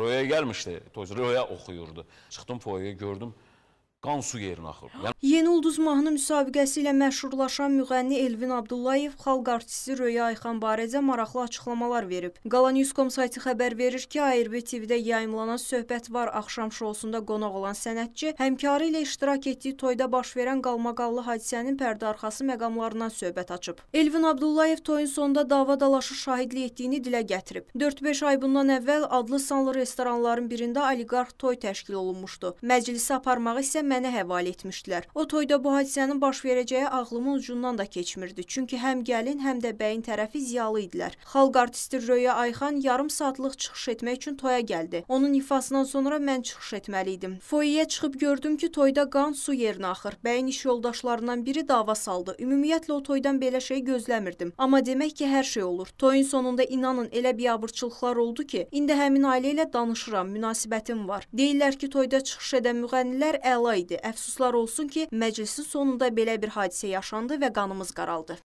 Röyə gəlmişdi, toz röyə oxuyurdu. Çıxdım foyaya gördüm, qan su yerinə axır. Yəni... Yeni Ulduz mahnı müsabiqəsi ilə məşhurlaşan müğənni Elvin Abdullayev xalq artisti Röya Ayxan barədə maraqlı açıqlamalar verib. Qalanews.com saytı xəbər verir ki, ARB TV-də yayımlanan söhbət var axşam şousunda qonaq olan sənətçi həmkarı ilə iştirak etdiyi toyda baş verən qalmaqallı hadisənin pərdə arxası məqamlarından söhbət açıb. Elvin Abdullayev toyun sonunda dava dalaşı şahidlik etdiyini dilə gətirib. 4-5 ay bundan əvvəl adlı sanlı restoranların birində oliqarx toy təşkil olunmuşdu. Məclisi aparmağı isə mə mənə həvalə etmişdilər. O toyda bu hadisənin baş verəcəyi ağlımın ucundan da keçmirdi. Çünki həm gəlin, həm də bəyin tərəfi ziyalı idilər. Xalq artisti Röya Ayxan yarım saatlıq çıxış etmək üçün toya gəldi. Onun ifasından sonra mən çıxış etməli idim. Foyeyə çıxıb gördüm ki, toyda qan su yerinə axır. Bəyin iş yoldaşlarından biri dava saldı. Ümumiyyətlə o toydan belə şey gözləmirdim. Amma demək ki, hər şey olur. Toyun sonunda inanın elə biabırçılıqlar oldu ki, indi həmin ailə ilə danışıram, münasibətim var. Deyirlər ki, toyda çıxış edən müğənnilər əla idi idi. Əfsuslar olsun ki, məclisin sonunda belə bir hadisə yaşandı və qanımız qaraldı.